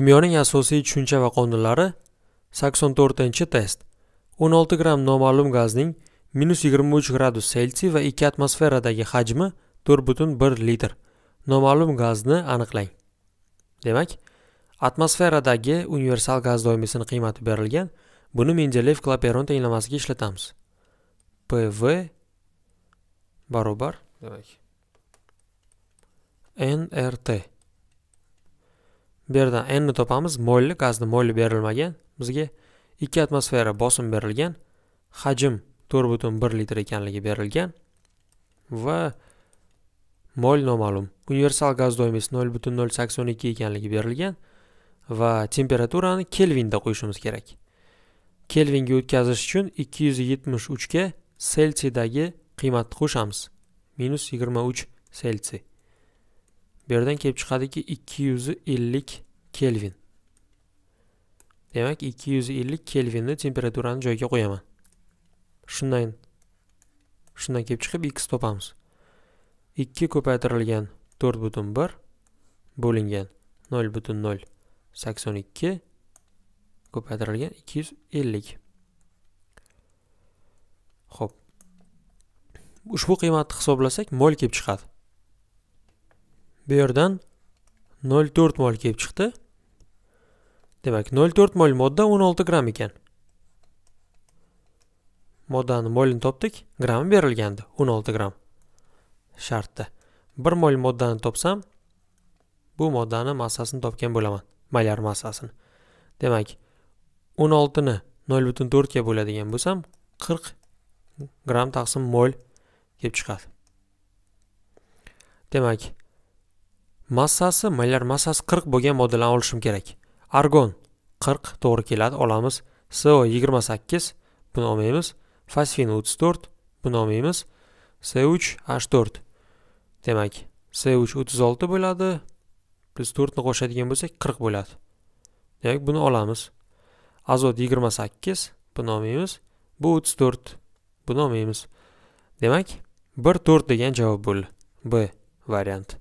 kimyoning asosiy tushuncha va qonunlari 84 test 16 gram noma'lum gazning minus 23 gradus selsiy va 2 atmosferadagi hajmi 4,1 litr noma'lum gazni aniqlang demak atmosferadagi universal gaz doimisini qiymati berilgan buni mendeleyev klaperon tenglamasiga ishlatamiz pv barobar demak nrt bu yerdan n ni topamiz molli gazni molli berilmagan bizga ikki atmosfera bosim berilgan hajm to'rt butun bir litr ekanligi berilgan va mol noma'lum universal gaz doimasi nol butun nol sakson ikki ekanligi berilgan va temperaturani kelvinda qo'yishimiz kerak kelvinga o'tkazish uchun ikki yuz yetmish uchga selsiydagi qiymatni qo'shamiz minus yigirma uch selsiy yerdan kelib chiqadiki 250 kelvin demak 250 kelvinni temperaturani joyiga qo'yaman shundan shundan kelib chiqib x topamiz 2 ko'paytirilgan 4 butun 1 bo'lingan 0 butun 0 82 ko'paytirilgan 250 hop ushbu qiymatni hisoblasak mol kelib chiqadi bu yerdan 0.4 mol kelib chiqdi demak 0.4 mol modda 16 gram ekan Moddan molini topdik gram berilgandi 16 gram shartda 1 mol moddani topsam bu moddani massasini topgan bo'laman molar massasini demak 16 ni 0.4 ga bo'ladigan bo'lsam 40 gram taqsim mol kelib chiqadi demak massasi milliard massasi 40 bo'lgan modellarni olishim kerak argon 40 to'g'ri keladi olamiz so 28 buni olmaymiz fosfin 34 buni olmaymiz c3 h4 demak c3 36 bo'ladi biz 4 ni qo'shadigan bo'lsak 40 bo'ladi demak buni olamiz azot 28 buni olmaymiz bu 34 buni olmaymiz demak 1 4 degan javob bo'ldi b variant.